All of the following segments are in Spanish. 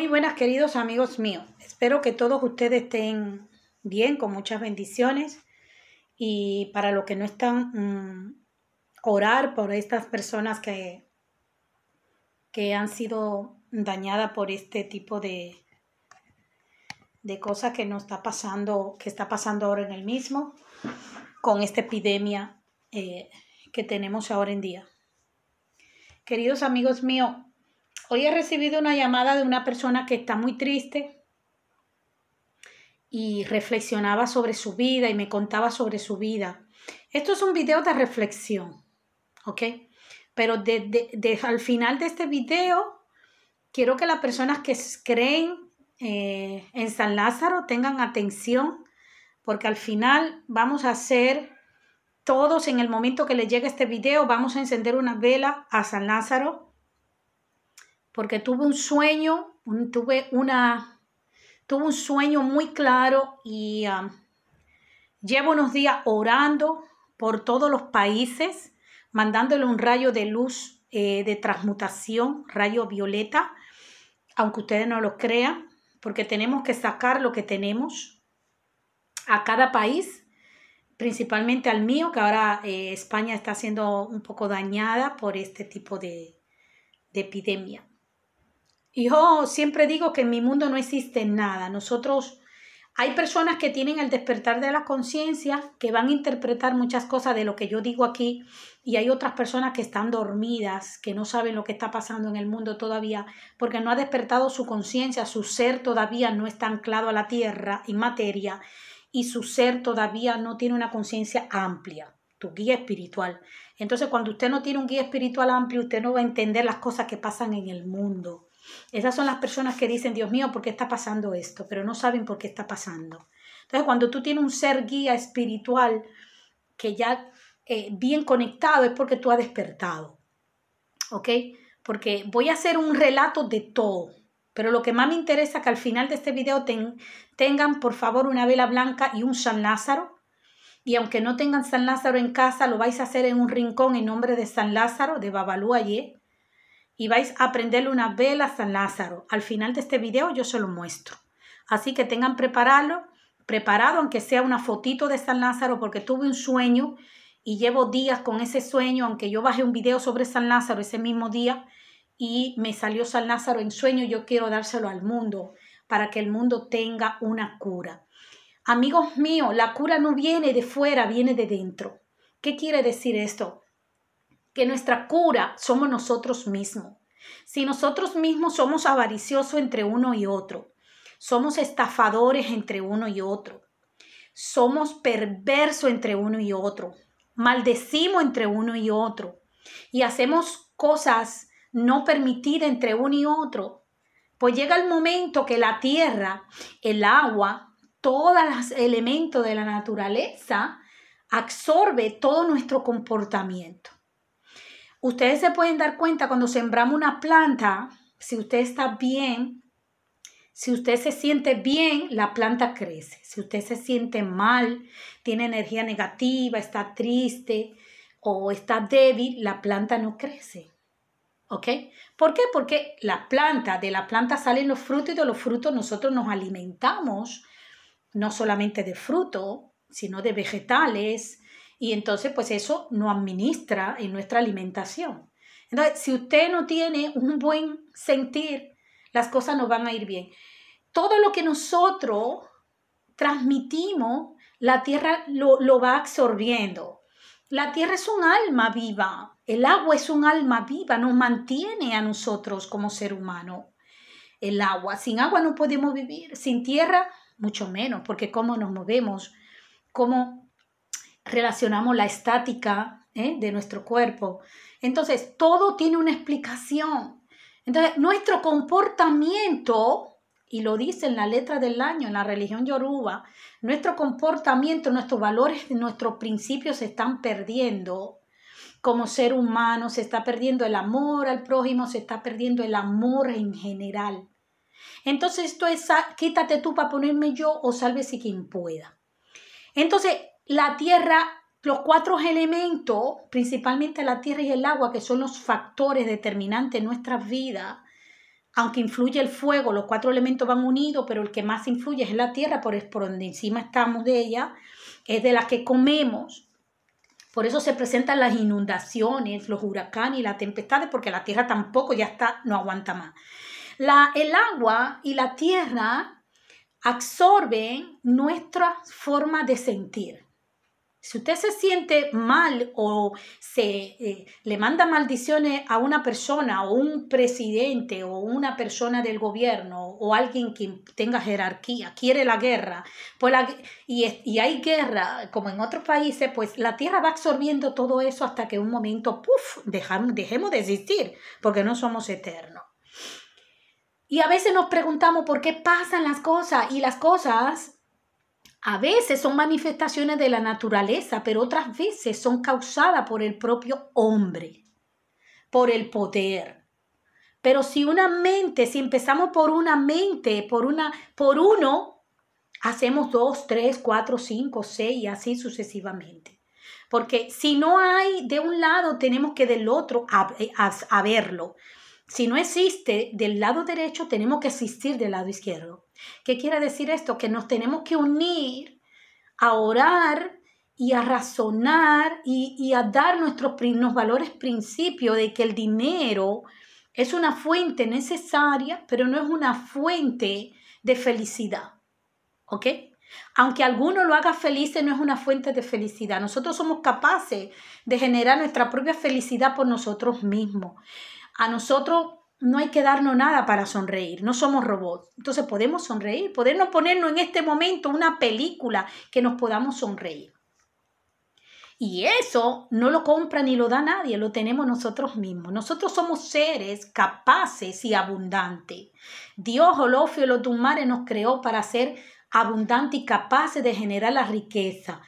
Muy buenas queridos amigos míos. Espero que todos ustedes estén bien, con muchas bendiciones. Y para los que no están, mm, orar por estas personas que, que han sido dañadas por este tipo de, de cosas que nos está pasando, que está pasando ahora en el mismo, con esta epidemia eh, que tenemos ahora en día. Queridos amigos míos, Hoy he recibido una llamada de una persona que está muy triste y reflexionaba sobre su vida y me contaba sobre su vida. Esto es un video de reflexión, ¿ok? Pero de, al final de este video, quiero que las personas que creen eh, en San Lázaro tengan atención, porque al final vamos a hacer todos en el momento que les llegue este video, vamos a encender una vela a San Lázaro porque tuve un sueño, tuve, una, tuve un sueño muy claro y um, llevo unos días orando por todos los países, mandándole un rayo de luz eh, de transmutación, rayo violeta, aunque ustedes no lo crean, porque tenemos que sacar lo que tenemos a cada país, principalmente al mío, que ahora eh, España está siendo un poco dañada por este tipo de epidemia. Yo siempre digo que en mi mundo no existe nada. Nosotros hay personas que tienen el despertar de la conciencia, que van a interpretar muchas cosas de lo que yo digo aquí, y hay otras personas que están dormidas, que no saben lo que está pasando en el mundo todavía, porque no ha despertado su conciencia, su ser todavía no está anclado a la tierra y materia, y su ser todavía no tiene una conciencia amplia, tu guía espiritual. Entonces, cuando usted no tiene un guía espiritual amplio, usted no va a entender las cosas que pasan en el mundo. Esas son las personas que dicen, Dios mío, ¿por qué está pasando esto? Pero no saben por qué está pasando. Entonces, cuando tú tienes un ser guía espiritual que ya eh, bien conectado es porque tú has despertado. ¿Ok? Porque voy a hacer un relato de todo. Pero lo que más me interesa es que al final de este video tengan, por favor, una vela blanca y un San Lázaro. Y aunque no tengan San Lázaro en casa, lo vais a hacer en un rincón en nombre de San Lázaro, de Babalú ¿eh? y vais a aprenderle una vela a San Lázaro. Al final de este video yo se lo muestro. Así que tengan preparado, preparado, aunque sea una fotito de San Lázaro, porque tuve un sueño y llevo días con ese sueño, aunque yo bajé un video sobre San Lázaro ese mismo día y me salió San Lázaro en sueño, yo quiero dárselo al mundo para que el mundo tenga una cura. Amigos míos, la cura no viene de fuera, viene de dentro. ¿Qué quiere decir esto? que nuestra cura somos nosotros mismos. Si nosotros mismos somos avariciosos entre uno y otro, somos estafadores entre uno y otro, somos perversos entre uno y otro, maldecimos entre uno y otro y hacemos cosas no permitidas entre uno y otro, pues llega el momento que la tierra, el agua, todos los elementos de la naturaleza absorbe todo nuestro comportamiento. Ustedes se pueden dar cuenta cuando sembramos una planta, si usted está bien, si usted se siente bien, la planta crece. Si usted se siente mal, tiene energía negativa, está triste o está débil, la planta no crece. ¿Ok? ¿Por qué? Porque la planta, de la planta salen los frutos y de los frutos nosotros nos alimentamos, no solamente de fruto, sino de vegetales, y entonces, pues eso no administra en nuestra alimentación. Entonces, si usted no tiene un buen sentir, las cosas no van a ir bien. Todo lo que nosotros transmitimos, la tierra lo, lo va absorbiendo. La tierra es un alma viva, el agua es un alma viva, nos mantiene a nosotros como ser humano. El agua, sin agua no podemos vivir, sin tierra mucho menos, porque cómo nos movemos, cómo relacionamos la estática ¿eh? de nuestro cuerpo. Entonces, todo tiene una explicación. Entonces, nuestro comportamiento, y lo dice en la letra del año, en la religión yoruba, nuestro comportamiento, nuestros valores, nuestros principios se están perdiendo como ser humano, se está perdiendo el amor al prójimo, se está perdiendo el amor en general. Entonces, esto es ah, quítate tú para ponerme yo o salve si quien pueda. Entonces, la tierra, los cuatro elementos, principalmente la tierra y el agua, que son los factores determinantes en nuestras vidas, aunque influye el fuego, los cuatro elementos van unidos, pero el que más influye es la tierra, por, por donde encima estamos de ella, es de la que comemos. Por eso se presentan las inundaciones, los huracanes y las tempestades, porque la tierra tampoco ya está, no aguanta más. La, el agua y la tierra absorben nuestra forma de sentir. Si usted se siente mal o se eh, le manda maldiciones a una persona o un presidente o una persona del gobierno o alguien que tenga jerarquía, quiere la guerra, pues y, y, hay guerra como en otros países, pues la tierra va absorbiendo todo eso hasta que un momento, puff, dejemos de existir porque no somos eternos. Y a veces nos preguntamos por qué pasan las cosas y las cosas a veces son manifestaciones de la naturaleza, pero otras veces son causadas por el propio hombre, por el poder. Pero si una mente, si empezamos por una mente, por una, por uno, hacemos dos, tres, cuatro, cinco, seis y así sucesivamente. Porque si no hay de un lado, tenemos que del otro haberlo. a verlo. Si no existe del lado derecho, tenemos que existir del lado izquierdo. ¿Qué quiere decir esto? Que nos tenemos que unir a orar y a razonar y, a dar nuestros, nuestros valores principios de que el dinero es una fuente necesaria, pero no es una fuente de felicidad. ¿Ok? Aunque alguno lo haga feliz, no es una fuente de felicidad. Nosotros somos capaces de generar nuestra propia felicidad por nosotros mismos. A nosotros no hay que darnos nada para sonreír, no somos robots. Entonces podemos sonreír, podernos ponernos en este momento una película que nos podamos sonreír. Y eso no lo compra ni lo da nadie, lo tenemos nosotros mismos. Nosotros somos seres capaces y abundantes. Dios, Olofio, los Tumares nos creó para ser abundantes y capaces de generar la riqueza.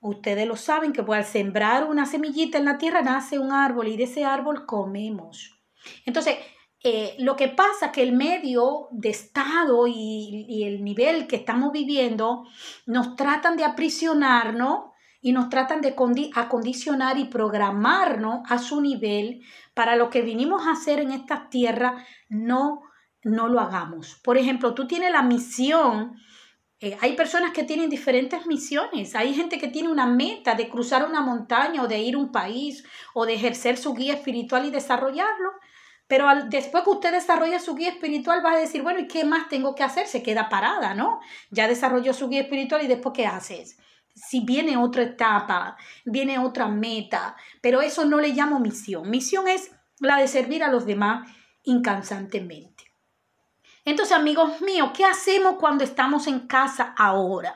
Ustedes lo saben que pues, al sembrar una semillita en la tierra nace un árbol y de ese árbol comemos. Entonces, eh, lo que pasa que el medio de Estado y, el nivel que estamos viviendo nos tratan de aprisionarnos y nos tratan de acondicionar y programarnos a su nivel para lo que vinimos a hacer en esta tierra, no, no lo hagamos. Por ejemplo, tú tienes la misión eh, hay personas que tienen diferentes misiones, hay gente que tiene una meta de cruzar una montaña o de ir a un país o de ejercer su guía espiritual y desarrollarlo. Pero después que usted desarrolla su guía espiritual, va a decir, bueno, ¿y qué más tengo que hacer? Se queda parada, ¿no? Ya desarrolló su guía espiritual y después, ¿qué haces? Si viene otra etapa, viene otra meta, pero eso no le llamo misión. Misión es la de servir a los demás incansantemente. Entonces, amigos míos, ¿qué hacemos cuando estamos en casa ahora?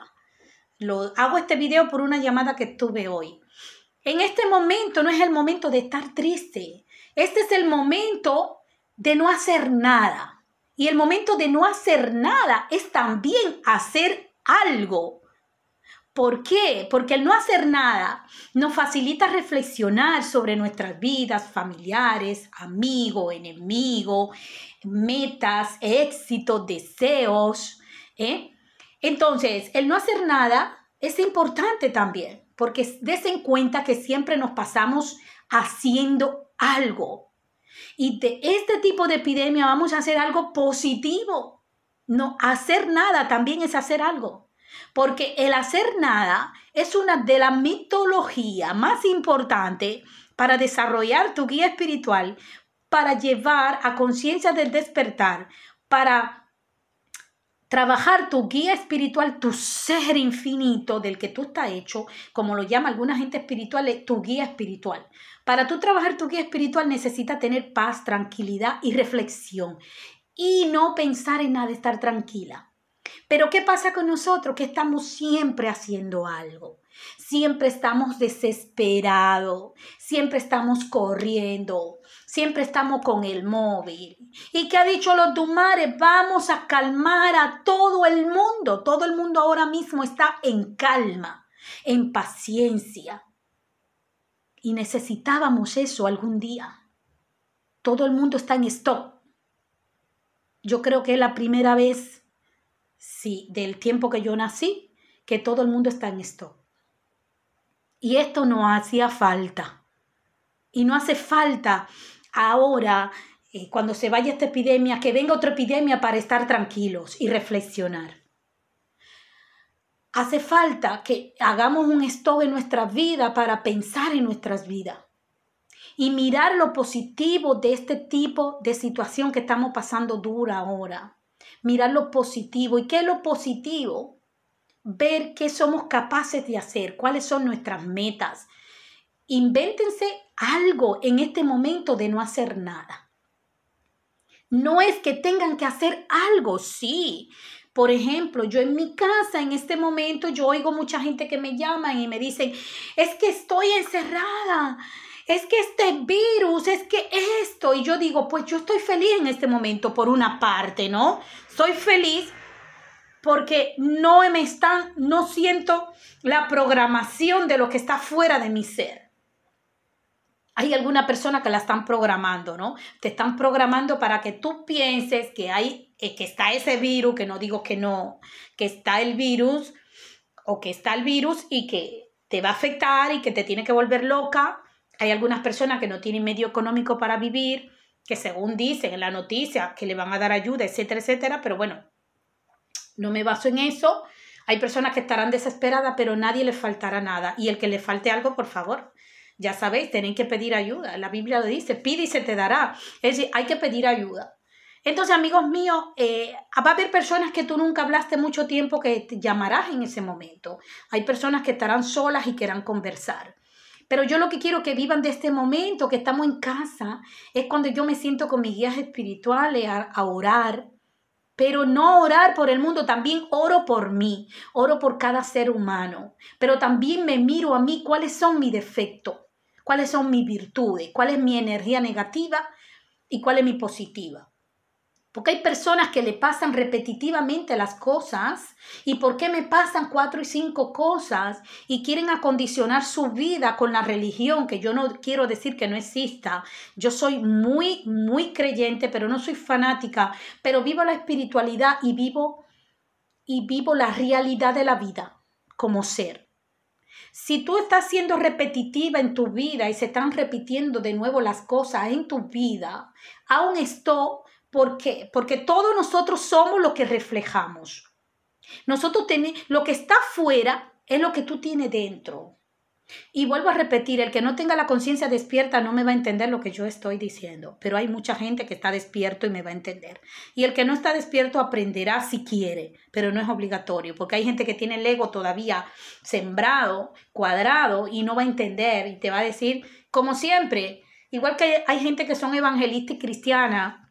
Lo, hago este video por una llamada que tuve hoy. En este momento no es el momento de estar triste. Este es el momento de no hacer nada. Y el momento de no hacer nada es también hacer algo. ¿Por qué? Porque el no hacer nada nos facilita reflexionar sobre nuestras vidas familiares, amigo, enemigo, metas, éxitos, deseos. ¿eh? Entonces, el no hacer nada es importante también, porque des en cuenta que siempre nos pasamos haciendo algo. Y de este tipo de epidemia vamos a hacer algo positivo. No, hacer nada también es hacer algo. Porque el hacer nada es una de las mitologías más importantes para desarrollar tu guía espiritual, para llevar a conciencia del despertar, para trabajar tu guía espiritual, tu ser infinito del que tú estás hecho, como lo llama alguna gente espiritual, tu guía espiritual. Para tú trabajar tu guía espiritual necesita tener paz, tranquilidad y reflexión y no pensar en nada, estar tranquila. Pero ¿qué pasa con nosotros? Que estamos siempre haciendo algo. Siempre estamos desesperados, siempre estamos corriendo, siempre estamos con el móvil. ¿Y qué ha dicho los Dumares? Vamos a calmar a todo el mundo. Todo el mundo ahora mismo está en calma, en paciencia, y necesitábamos eso algún día. Todo el mundo está en stop. Yo creo que es la primera vez, sí, del tiempo que yo nací, que todo el mundo está en stop. Y esto no hacía falta. Y no hace falta ahora, eh, cuando se vaya esta epidemia, que venga otra epidemia para estar tranquilos y reflexionar hace falta que hagamos un stop en nuestra vida para pensar en nuestras vidas y mirar lo positivo de este tipo de situación que estamos pasando dura ahora. Mirar lo positivo. ¿Y qué es lo positivo? Ver qué somos capaces de hacer, cuáles son nuestras metas. Invéntense algo en este momento de no hacer nada. No es que tengan que hacer algo, sí, por ejemplo, yo en mi casa en este momento, yo oigo mucha gente que me llaman y me dicen, es que estoy encerrada, es que este virus, es que esto. Y yo digo, pues yo estoy feliz en este momento por una parte, ¿no? Soy feliz porque no me están, no siento la programación de lo que está fuera de mi ser. Hay alguna persona que la están programando, ¿no? Te están programando para que tú pienses que hay es que está ese virus, que no digo que no, que está el virus o que está el virus y que te va a afectar y que te tiene que volver loca. Hay algunas personas que no tienen medio económico para vivir, que según dicen en la noticia que le van a dar ayuda, etcétera, etcétera, pero bueno, no me baso en eso. Hay personas que estarán desesperadas, pero nadie les faltará nada. Y el que le falte algo, por favor, ya sabéis, tienen que pedir ayuda. La Biblia lo dice, pide y se te dará. Es decir, hay que pedir ayuda. Entonces, amigos míos, eh, ah, va a haber personas que tú nunca hablaste mucho tiempo que te llamarás en ese momento. Hay personas que estarán solas y querrán conversar. Pero yo lo que quiero que vivan de este momento, que estamos en casa, es cuando yo me siento con mis guías espirituales a orar, pero no orar por el mundo, también oro por mí, oro por cada ser humano, pero también me miro a mí cuáles son mis defectos, cuáles son mis virtudes, cuál es mi energía negativa y cuál es mi positiva. Porque hay personas que le pasan repetitivamente las cosas y por qué me pasan cuatro y cinco cosas y quieren acondicionar su vida con la religión, que yo no quiero decir que no exista. Yo soy muy, muy creyente, pero no soy fanática, pero vivo la espiritualidad y vivo y vivo la realidad de la vida como ser. Si tú estás siendo repetitiva en tu vida y se están repitiendo de nuevo las cosas en tu vida, aún esto porque, porque todos nosotros somos lo que reflejamos. Nosotros tenemos, lo que está fuera es lo que tú tienes dentro. Y vuelvo a repetir, el que no tenga la conciencia despierta no me va a entender lo que yo estoy diciendo, pero hay mucha gente que está despierto y me va a entender. Y el que no está despierto aprenderá si quiere, pero no es obligatorio, porque hay gente que tiene el ego todavía sembrado, cuadrado, y no va a entender y te va a decir, como siempre, igual que hay gente que son evangelistas y cristianas,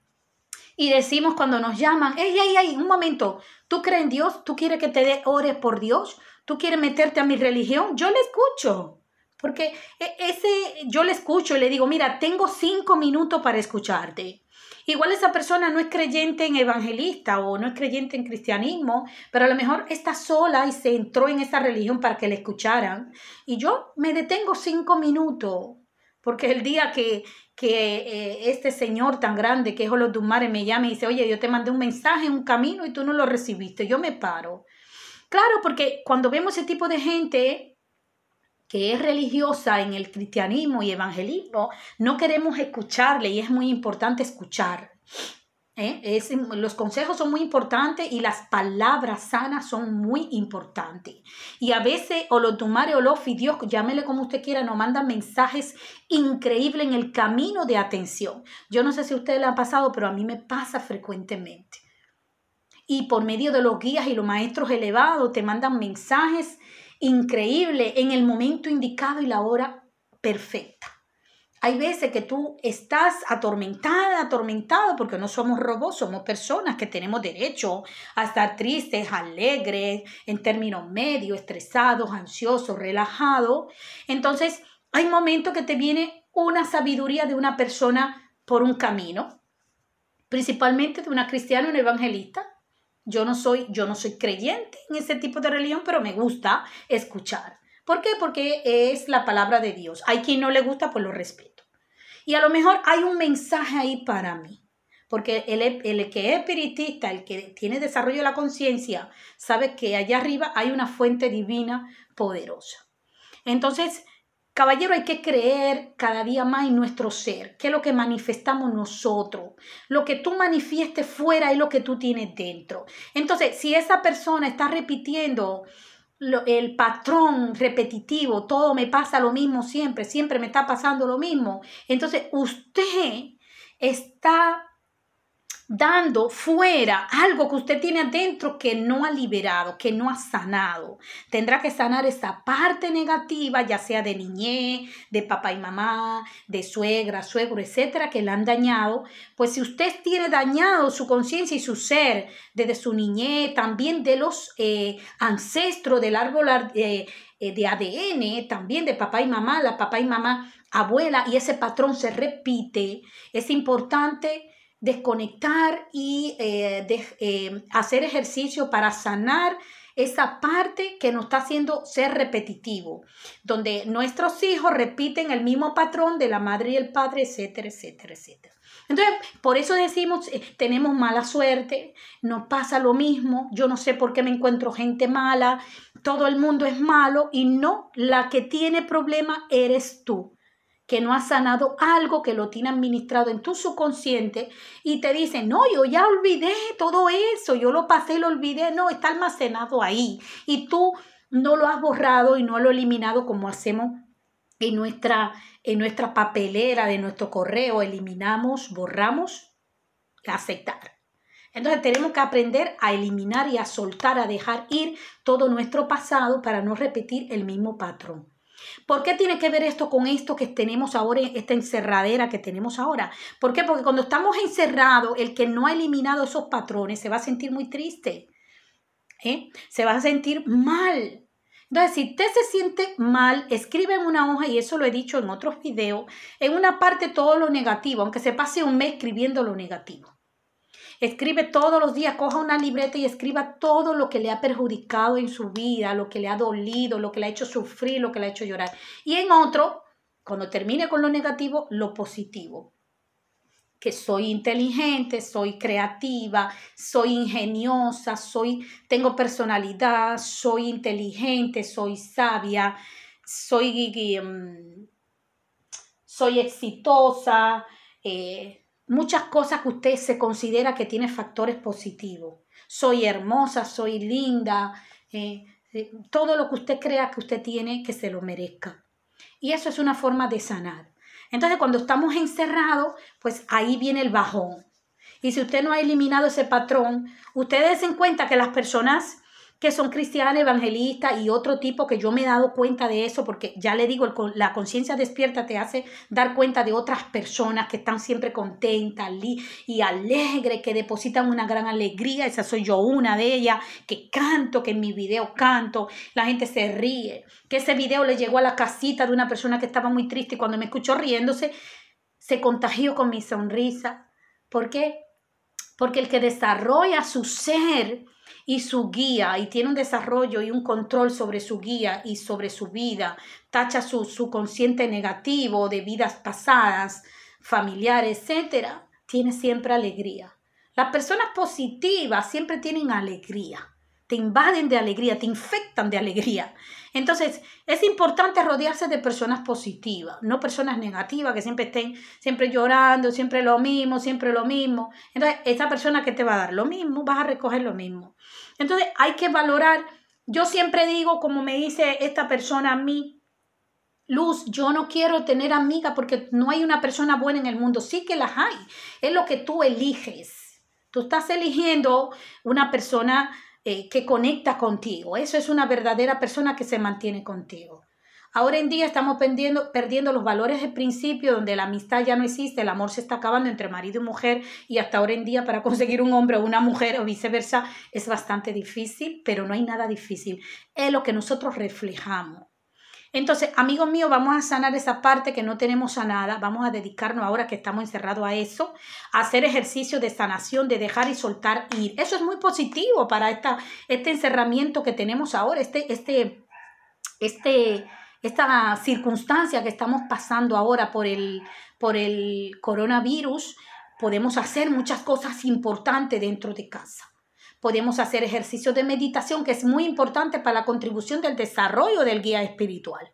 y decimos cuando nos llaman, ¡Ey, ey, ey! Un momento, ¿tú crees en Dios? ¿Tú quieres que te dé ores por Dios? ¿Tú quieres meterte a mi religión? Yo le escucho. Porque e, ese yo le escucho y le digo, mira, tengo cinco minutos para escucharte. Igual esa persona no es creyente en evangelista o no es creyente en cristianismo, pero a lo mejor está sola y se entró en esa religión para que le escucharan. Y yo me detengo cinco minutos porque el día que, que eh, este señor tan grande que es Olodumare me llama y dice, oye, yo te mandé un mensaje, un camino y tú no lo recibiste, yo me paro. Claro, porque cuando vemos ese tipo de gente que es religiosa en el cristianismo y evangelismo, no queremos escucharle y es muy importante escuchar. ¿Eh? Es, los consejos son muy importantes y las palabras sanas son muy importantes. Y a veces o o lo Dios, llámele como usted quiera, nos mandan mensajes increíbles en el camino de atención. Yo no sé si ustedes le han pasado, pero a mí me pasa frecuentemente. Y por medio de los guías y los maestros elevados te mandan mensajes increíbles en el momento indicado y la hora perfecta. Hay veces que tú estás atormentada, atormentado, porque no somos robots, somos personas que tenemos derecho a estar tristes, alegres, en términos medios, estresados, ansiosos, relajados. Entonces, hay momentos que te viene una sabiduría de una persona por un camino, principalmente de una cristiana, un evangelista. Yo no soy, yo no soy creyente en ese tipo de religión, pero me gusta escuchar. ¿Por qué? Porque es la palabra de Dios. Hay quien no le gusta, pues lo respeto. Y a lo mejor hay un mensaje ahí para mí. Porque el, que es espiritista, el que tiene desarrollo de la conciencia, sabe que allá arriba hay una fuente divina poderosa. Entonces, Caballero, hay que creer cada día más en nuestro ser, que es lo que manifestamos nosotros. Lo que tú manifiestes fuera es lo que tú tienes dentro. Entonces, si esa persona está repitiendo el patrón repetitivo, todo me pasa lo mismo siempre, siempre me está pasando lo mismo. Entonces usted está dando fuera algo que usted tiene adentro que no ha liberado, que no ha sanado. Tendrá que sanar esa parte negativa, ya sea de niñez, de papá y mamá, de suegra, suegro, etcétera, que la han dañado. Pues si usted tiene dañado su conciencia y su ser desde su niñez, también de los eh, ancestros del árbol eh, eh, de ADN, también de papá y mamá, la papá y mamá, abuela, y ese patrón se repite, es importante desconectar y eh, eh, hacer ejercicio para sanar esa parte que nos está haciendo ser repetitivo, donde nuestros hijos repiten el mismo patrón de la madre y el padre, etcétera, etcétera, etcétera. Entonces, por eso decimos, eh, tenemos mala suerte, nos pasa lo mismo, yo no sé por qué me encuentro gente mala, todo el mundo es malo y no, la que tiene problema eres tú que no ha sanado algo que lo tiene administrado en tu subconsciente y te dicen, no, yo ya olvidé todo eso, yo lo pasé lo olvidé, no, está almacenado ahí y tú no lo has borrado y no lo has eliminado como hacemos en nuestra, en nuestra papelera de nuestro correo, eliminamos, borramos, aceptar. Entonces tenemos que aprender a eliminar y a soltar, a dejar ir todo nuestro pasado para no repetir el mismo patrón. ¿Por qué tiene que ver esto con esto que tenemos ahora, esta encerradera que tenemos ahora? ¿Por qué? Porque cuando estamos encerrados, el que no ha eliminado esos patrones se va a sentir muy triste, ¿eh? se va a sentir mal. Entonces, si usted se siente mal, escribe en una hoja, y eso lo he dicho en otros videos, en una parte todo lo negativo, aunque se pase un mes escribiendo lo negativo. Escribe todos los días, coja una libreta y escriba todo lo que le ha perjudicado en su vida, lo que le ha dolido, lo que le ha hecho sufrir, lo que le ha hecho llorar. Y en otro, cuando termine con lo negativo, lo positivo que soy inteligente, soy creativa, soy ingeniosa, soy tengo personalidad, soy inteligente, soy sabia, soy mm, soy exitosa, eh, muchas cosas que usted se considera que tiene factores positivos. Soy hermosa, soy linda, eh, eh, todo lo que usted crea que usted tiene que se lo merezca. Y eso es una forma de sanar. Entonces cuando estamos encerrados, pues ahí viene el bajón. Y si usted no ha eliminado ese patrón, usted se en cuenta que las personas que son cristianos, evangelistas y otro tipo que yo me he dado cuenta de eso porque ya le digo, la conciencia despierta te hace dar cuenta de otras personas que están siempre contentas y alegres, que depositan una gran alegría, esa soy yo una de ellas, que canto, que en mi video canto, la gente se ríe, que ese video le llegó a la casita de una persona que estaba muy triste y cuando me escuchó riéndose, se contagió con mi sonrisa. ¿Por qué? Porque el que desarrolla su ser, y su guía y tiene un desarrollo y un control sobre su guía y sobre su vida, tacha su, su consciente negativo de vidas pasadas, familiares, etcétera tiene siempre alegría. Las personas positivas siempre tienen alegría te invaden de alegría, te infectan de alegría. Entonces, es importante rodearse de personas positivas, no personas negativas que siempre estén siempre llorando, siempre lo mismo, siempre lo mismo. Entonces, esa persona que te va a dar lo mismo, vas a recoger lo mismo. Entonces hay que valorar. Yo siempre digo, como me dice esta persona a mí, Luz, yo no quiero tener amiga porque no hay una persona buena en el mundo. Sí que las hay. Es lo que tú eliges. Tú estás eligiendo una persona eh, que conecta contigo. Eso es una verdadera persona que se mantiene contigo. Ahora en día estamos perdiendo, perdiendo los valores de principio donde la amistad ya no existe, el amor se está acabando entre marido y mujer y hasta ahora en día para conseguir un hombre o una mujer o viceversa es bastante difícil, pero no hay nada difícil. Es lo que nosotros reflejamos. Entonces, amigos míos, vamos a sanar esa parte que no tenemos sanada. Vamos a dedicarnos ahora que estamos encerrados a eso, a hacer ejercicio de sanación, de dejar y soltar ir. Eso es muy positivo para esta, este encerramiento que tenemos ahora, este, este, este esta circunstancia que estamos pasando ahora por el, por el coronavirus, podemos hacer muchas cosas importantes dentro de casa. Podemos hacer ejercicios de meditación, que es muy importante para la contribución del desarrollo del guía espiritual.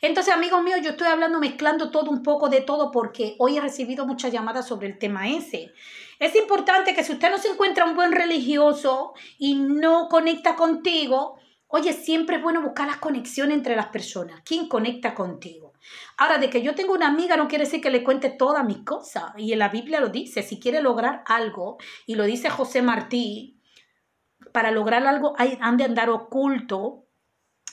Entonces, amigos míos, yo estoy hablando mezclando todo un poco de todo porque hoy he recibido muchas llamadas sobre el tema ese. Es importante que si usted no se encuentra un buen religioso y no conecta contigo, Oye, siempre es bueno buscar las conexiones entre las personas. ¿Quién conecta contigo? Ahora, de que yo tengo una amiga no quiere decir que le cuente todas mis cosas. Y en la Biblia lo dice, si quiere lograr algo, y lo dice José Martí, para lograr algo hay, han de andar oculto.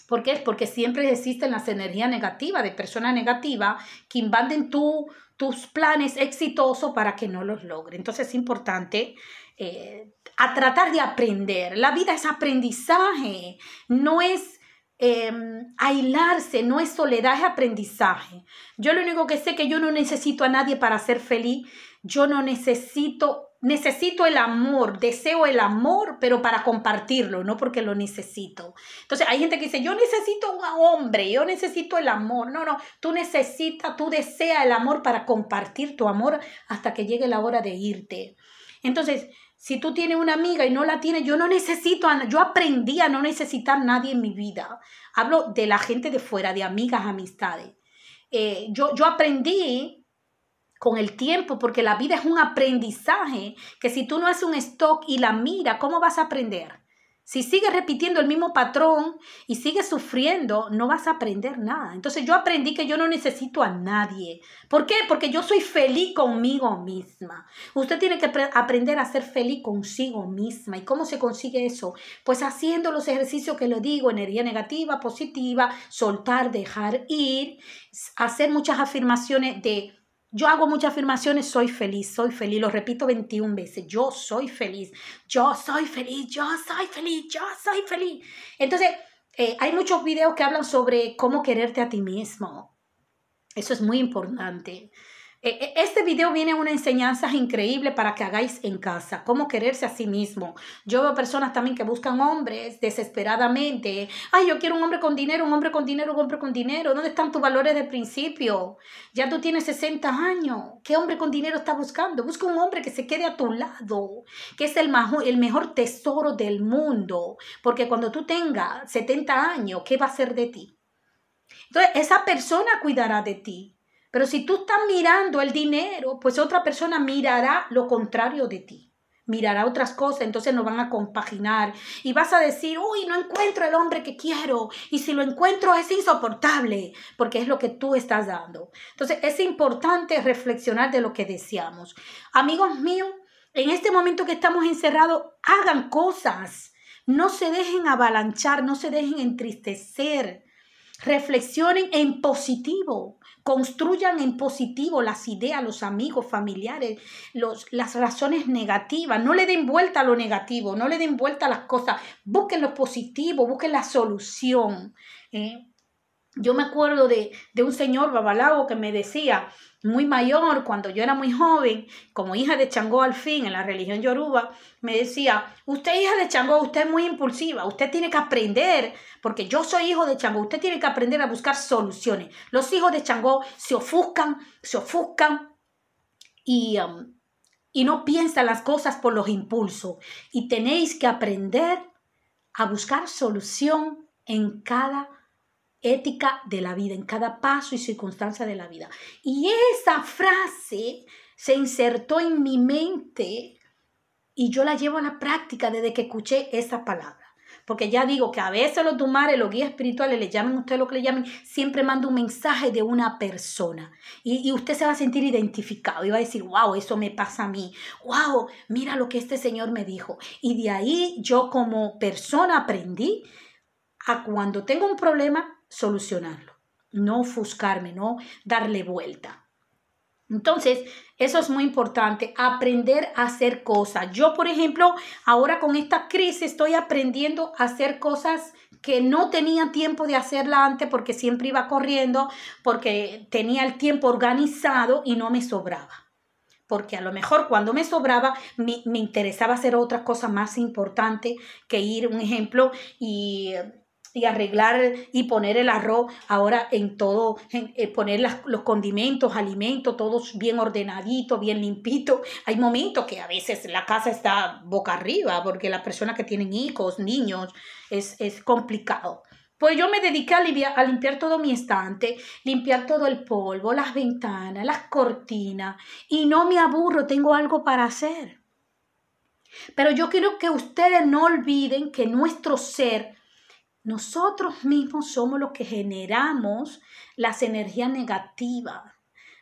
¿Por qué? Porque siempre existen las energías negativas de personas negativas que invaden tu, tus planes exitosos para que no los logre. Entonces es importante eh, a tratar de aprender. La vida es aprendizaje, no es em, aislarse, no es soledad, es aprendizaje. Yo lo único que sé que yo no necesito a nadie para ser feliz, yo no necesito, necesito el amor, deseo el amor, pero para compartirlo, no porque lo necesito. Entonces hay gente que dice, yo necesito un hombre, yo necesito el amor. No, no, tú necesitas, tú deseas el amor para compartir tu amor hasta que llegue la hora de irte. Entonces, si tú tienes una amiga y no la tienes, yo no necesito, yo aprendí a no necesitar a nadie en mi vida. Hablo de la gente de fuera, de amigas, amistades. Eh, yo, yo aprendí con el tiempo, porque la vida es un aprendizaje que si tú no haces un stock y la mira, ¿cómo vas a aprender? Si sigues repitiendo el mismo patrón y sigues sufriendo, no vas a aprender nada. Entonces yo aprendí que yo no necesito a nadie. ¿Por qué? Porque yo soy feliz conmigo misma. Usted tiene que aprender a ser feliz consigo misma. ¿Y cómo se consigue eso? Pues haciendo los ejercicios que le digo, energía negativa, positiva, soltar, dejar ir, hacer muchas afirmaciones de yo hago muchas afirmaciones, soy feliz, soy feliz, lo repito 21 veces, yo soy feliz, yo soy feliz, yo soy feliz, yo soy feliz. Entonces, eh, hay muchos videos que hablan sobre cómo quererte a ti mismo. Eso es muy importante. E, e, este video viene una enseñanza increíble para que hagáis en casa, cómo quererse a sí mismo. Yo veo personas también que buscan hombres desesperadamente. Ay, yo quiero un hombre con dinero, un hombre con dinero, un hombre con dinero. ¿Dónde están tus valores de principio? Ya tú tienes 60 años. ¿Qué hombre con dinero está buscando? Busca un hombre que se quede a tu lado, que es el, el mejor tesoro del mundo. Porque cuando tú tengas 70 años, ¿qué va a ser de ti? Entonces, esa persona cuidará de ti. Pero si tú estás mirando el dinero, pues otra persona mirará lo contrario de ti. Mirará otras cosas, entonces nos van a compaginar. Y vas a decir, uy, no encuentro el hombre que quiero. Y si lo encuentro es insoportable, porque es lo que tú estás dando. Entonces es importante reflexionar de lo que deseamos. Amigos míos, en este momento que estamos encerrados, hagan cosas. No se dejen avalanchar, no se dejen entristecer. Reflexionen en positivo Construyan en positivo las ideas, los amigos, familiares, los, las razones negativas. No le den vuelta a lo negativo, no le den vuelta a las cosas. Busquen lo positivo, busquen la solución. ¿eh? Yo me acuerdo de, un señor babalago que me decía, muy mayor, cuando yo era muy joven, como hija de Changó al fin, en la religión yoruba, me decía, usted hija de Changó, usted es muy impulsiva, usted tiene que aprender, porque yo soy hijo de Changó, usted tiene que aprender a buscar soluciones. Los hijos de Changó se ofuscan, se ofuscan y, um, y no piensan las cosas por los impulsos. Y tenéis que aprender a buscar solución en cada ética de la vida, en cada paso y circunstancia de la vida. Y esa frase se insertó en mi mente y yo la llevo a la práctica desde que escuché esa palabra. Porque ya digo que a veces los dumares, los guías espirituales, le llamen usted lo que le llamen, siempre manda un mensaje de una persona. Y, y, usted se va a sentir identificado y va a decir, wow, eso me pasa a mí. Wow, mira lo que este señor me dijo. Y de ahí yo como persona aprendí a cuando tengo un problema, solucionarlo, no ofuscarme, no darle vuelta. Entonces, eso es muy importante, aprender a hacer cosas. Yo, por ejemplo, ahora con esta crisis estoy aprendiendo a hacer cosas que no tenía tiempo de hacerla antes porque siempre iba corriendo, porque tenía el tiempo organizado y no me sobraba porque a lo mejor cuando me sobraba me, interesaba hacer otra cosa más importante que ir, un ejemplo, y y arreglar y poner el arroz ahora en todo, eh, poner los condimentos, alimentos, todos bien ordenadito, bien limpito. Hay momentos que a veces la casa está boca arriba porque las personas que tienen hijos, niños, es, complicado. Pues yo me dediqué a, a limpiar todo mi estante, limpiar todo el polvo, las ventanas, las cortinas, y no me aburro, tengo algo para hacer. Pero yo quiero que ustedes no olviden que nuestro ser nosotros mismos somos los que generamos las energías negativas.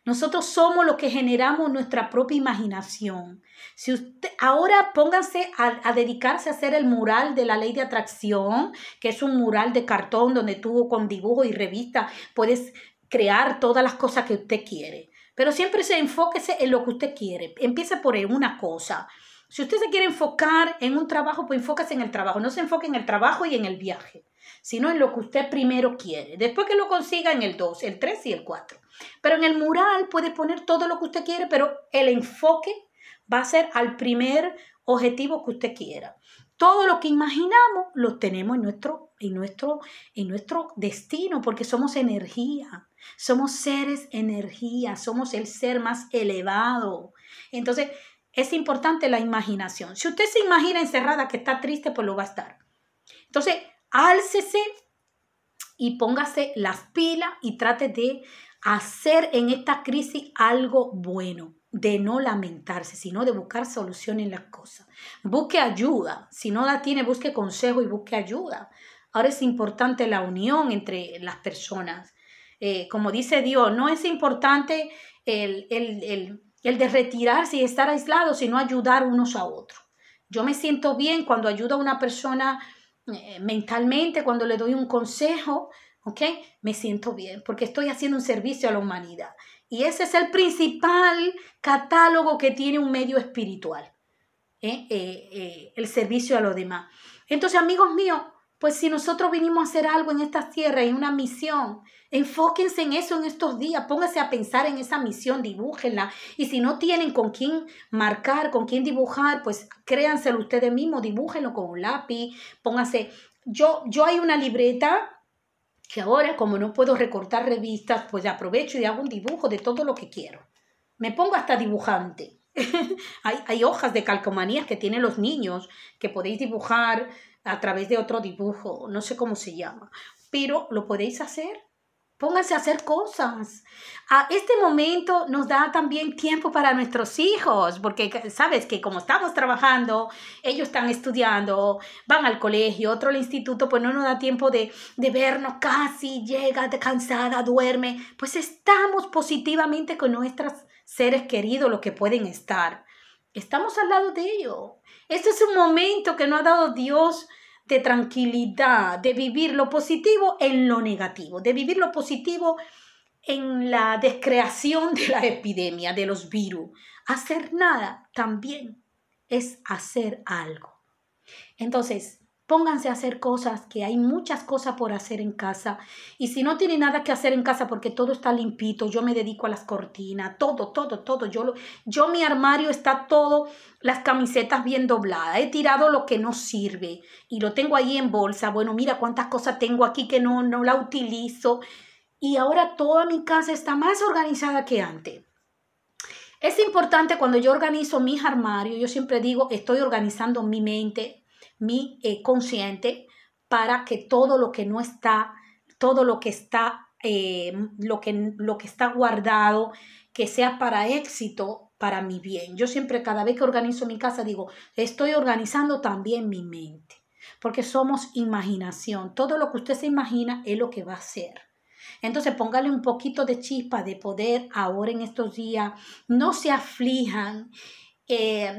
Nosotros somos los que generamos nuestra propia imaginación. Si usted, ahora pónganse a, dedicarse a hacer el mural de la ley de atracción, que es un mural de cartón donde tú con dibujo y revista puedes crear todas las cosas que usted quiere. Pero siempre se enfóquese en lo que usted quiere. Empiece por una cosa. Si usted se quiere enfocar en un trabajo, pues enfóquese en el trabajo. No se enfoque en el trabajo y en el viaje sino en lo que usted primero quiere. Después que lo consiga en el 2, el 3 y el 4. Pero en el mural puede poner todo lo que usted quiere, pero el enfoque va a ser al primer objetivo que usted quiera. Todo lo que imaginamos lo tenemos en nuestro, en nuestro, en nuestro destino, porque somos energía. Somos seres energía, somos el ser más elevado. Entonces, es importante la imaginación. Si usted se imagina encerrada que está triste, pues lo va a estar. Entonces, Álcese y póngase las pilas y trate de hacer en esta crisis algo bueno de no lamentarse, sino de buscar soluciones en las cosas. Busque ayuda, si no la tiene, busque consejo y busque ayuda. Ahora es importante la unión entre las personas. Eh, como dice Dios, no es importante el, el, el, el de retirarse y estar aislado, sino ayudar unos a otros. Yo me siento bien cuando ayudo a una persona eh, mentalmente cuando le doy un consejo, ¿ok? Me siento bien porque estoy haciendo un servicio a la humanidad. Y ese es el principal catálogo que tiene un medio espiritual, ¿eh? Eh, el servicio a los demás. Entonces, amigos míos, pues si nosotros vinimos a hacer algo en esta tierra en una misión, enfóquense en eso en estos días, pónganse a pensar en esa misión, dibújenla. Y si no tienen con quién marcar, con quién dibujar, pues créanselo ustedes mismos, dibújenlo con un lápiz, pónganse. Yo, yo hay una libreta que ahora como no puedo recortar revistas, pues aprovecho y hago un dibujo de todo lo que quiero. Me pongo hasta dibujante. hay, hay, hojas de calcomanías que tienen los niños que podéis dibujar a través de otro dibujo, no sé cómo se llama, pero lo podéis hacer. Pónganse a hacer cosas. A este momento nos da también tiempo para nuestros hijos, porque sabes que como estamos trabajando, ellos están estudiando, van al colegio, otro al instituto, pues no nos da tiempo de, de vernos casi, llega cansada, duerme. Pues estamos positivamente con nuestros seres queridos, los que pueden estar. Estamos al lado de ello. Este es un momento que nos ha dado Dios de tranquilidad, de vivir lo positivo en lo negativo, de vivir lo positivo en la descreación de la epidemia, de los virus. Hacer nada también es hacer algo. Entonces, pónganse a hacer cosas, que hay muchas cosas por hacer en casa. Y si no tienen nada que hacer en casa porque todo está limpito, yo me dedico a las cortinas, todo, todo, todo. Yo, lo, yo mi armario está todo, las camisetas bien dobladas. He tirado lo que no sirve y lo tengo ahí en bolsa. Bueno, mira cuántas cosas tengo aquí que no, no la utilizo. Y ahora toda mi casa está más organizada que antes. Es importante cuando yo organizo mis armarios, yo siempre digo, estoy organizando mi mente, mi eh, consciente para que todo lo que no está, todo lo que está, eh, lo, que, lo que está guardado, que sea para éxito, para mi bien. Yo siempre cada vez que organizo mi casa digo, estoy organizando también mi mente, porque somos imaginación. Todo lo que usted se imagina es lo que va a ser. Entonces póngale un poquito de chispa de poder ahora en estos días. No se aflijan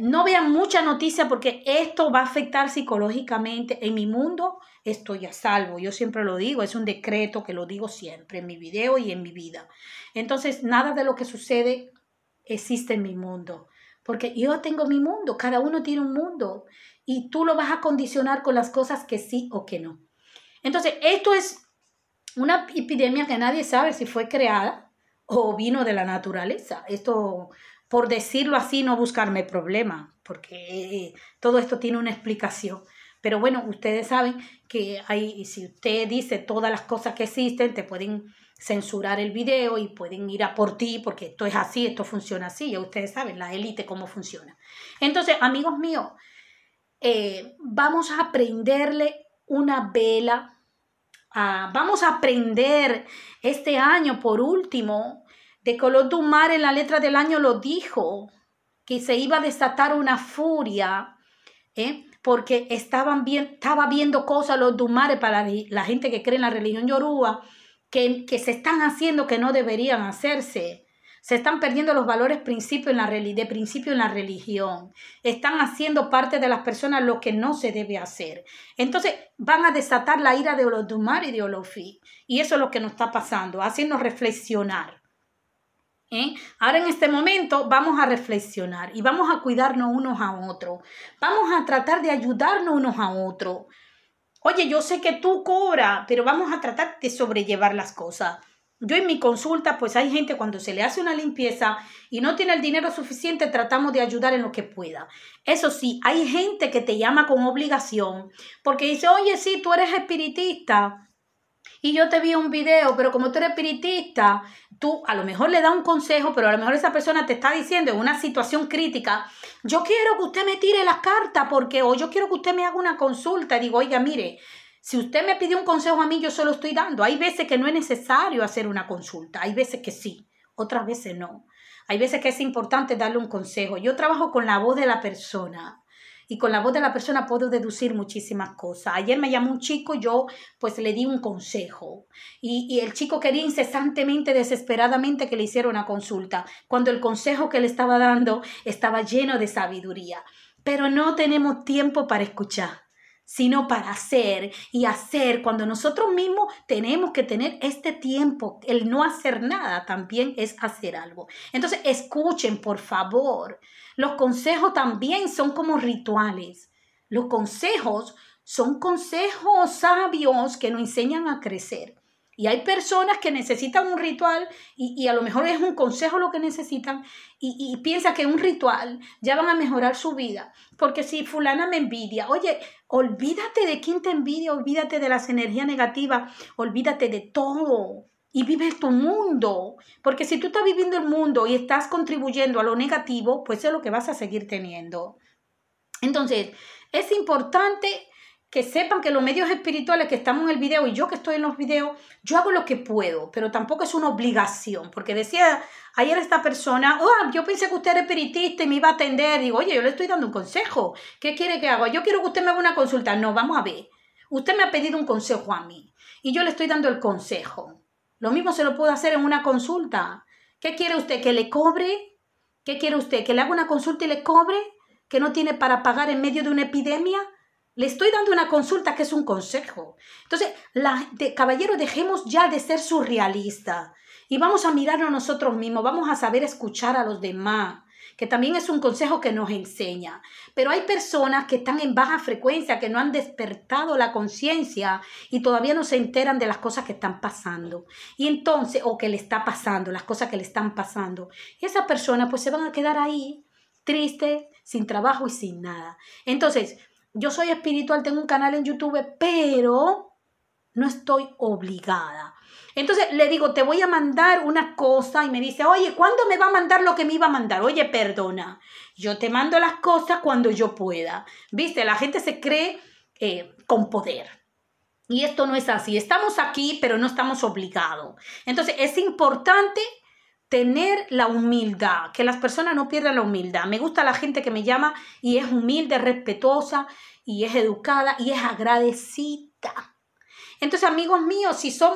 no vean mucha noticia porque esto va a afectar psicológicamente. En mi mundo estoy a salvo, yo siempre lo digo, es un decreto que lo digo siempre en mi video y en mi vida. Entonces, nada de lo que sucede existe en mi mundo, porque yo tengo mi mundo, cada uno tiene un mundo y tú lo vas a condicionar con las cosas que sí o que no. Entonces, esto es una epidemia que nadie sabe si fue creada o vino de la naturaleza. Esto por decirlo así, no buscarme problemas, porque eh, todo esto tiene una explicación. Pero bueno, ustedes saben que hay, si usted dice todas las cosas que existen, te pueden censurar el video y pueden ir a por ti, porque esto es así, esto funciona así, ya ustedes saben, la élite cómo funciona. Entonces, amigos míos, eh, vamos a prenderle una vela, vamos a prender este año por último de que los mar en la letra del año lo dijo, que se iba a desatar una furia, ¿eh? porque estaban bien, estaba viendo cosas los Dumares para la gente que cree en la religión yoruba, que, se están haciendo que no deberían hacerse. Se están perdiendo los valores principio en la, de principio en la religión. Están haciendo parte de las personas lo que no se debe hacer. Entonces van a desatar la ira de los Dumar y de Olofi. Y eso es lo que nos está pasando, haciéndonos reflexionar. ¿eh? Ahora en este momento vamos a reflexionar y vamos a cuidarnos unos a otros. Vamos a tratar de ayudarnos unos a otros. Oye, yo sé que tú cobras, pero vamos a tratar de sobrellevar las cosas. Yo en mi consulta, pues hay gente cuando se le hace una limpieza y no tiene el dinero suficiente, tratamos de ayudar en lo que pueda. Eso sí, hay gente que te llama con obligación porque dice, oye, sí, tú eres espiritista y yo te vi un video, pero como tú eres espiritista, tú a lo mejor le da un consejo, pero a lo mejor esa persona te está diciendo en una situación crítica, yo quiero que usted me tire las cartas porque o yo quiero que usted me haga una consulta digo, "Oiga, mire, si usted me pide un consejo a mí, yo se lo estoy dando. Hay veces que no es necesario hacer una consulta, hay veces que sí, otras veces no. Hay veces que es importante darle un consejo. Yo trabajo con la voz de la persona y con la voz de la persona puedo deducir muchísimas cosas. Ayer me llamó un chico, yo pues le di un consejo y, y, el chico quería incesantemente, desesperadamente que le hiciera una consulta, cuando el consejo que le estaba dando estaba lleno de sabiduría. Pero no tenemos tiempo para escuchar sino para hacer y hacer cuando nosotros mismos tenemos que tener este tiempo. El no hacer nada también es hacer algo. Entonces, escuchen, por favor, los consejos también son como rituales. Los consejos son consejos sabios que nos enseñan a crecer. Y hay personas que necesitan un ritual y, a lo mejor es un consejo lo que necesitan y, y piensa que un ritual ya van a mejorar su vida. Porque si fulana me envidia, oye, olvídate de quién te envidia, olvídate de las energías negativas, olvídate de todo y vive tu mundo. Porque si tú estás viviendo el mundo y estás contribuyendo a lo negativo, pues es lo que vas a seguir teniendo. Entonces, es importante que sepan que los medios espirituales que estamos en el video y yo que estoy en los videos, yo hago lo que puedo, pero tampoco es una obligación, porque decía ayer esta persona, oh, yo pensé que usted era espiritista y me iba a atender, digo, oye, yo le estoy dando un consejo, ¿qué quiere que haga? Yo quiero que usted me haga una consulta, no, vamos a ver, usted me ha pedido un consejo a mí y yo le estoy dando el consejo. Lo mismo se lo puedo hacer en una consulta. ¿Qué quiere usted? ¿Que le cobre? ¿Qué quiere usted? ¿Que le haga una consulta y le cobre? ¿Que no tiene para pagar en medio de una epidemia? Le estoy dando una consulta que es un consejo. Entonces, la, caballero, dejemos ya de ser surrealista y vamos a mirarnos nosotros mismos, vamos a saber escuchar a los demás que también es un consejo que nos enseña. Pero hay personas que están en baja frecuencia, que no han despertado la conciencia y todavía no se enteran de las cosas que están pasando. Y entonces, o que le está pasando, las cosas que le están pasando. Y esas personas pues se van a quedar ahí tristes, sin trabajo y sin nada. Entonces, yo soy espiritual, tengo un canal en YouTube, pero no estoy obligada entonces le digo, te voy a mandar una cosa y me dice, oye, ¿cuándo me va a mandar lo que me iba a mandar? Oye, perdona, yo te mando las cosas cuando yo pueda. Viste, la gente se cree eh, con poder. Y esto no es así. Estamos aquí, pero no estamos obligados. Entonces es importante tener la humildad, que las personas no pierdan la humildad. Me gusta la gente que me llama y es humilde, respetuosa y es educada y es agradecida. Entonces, amigos míos, si son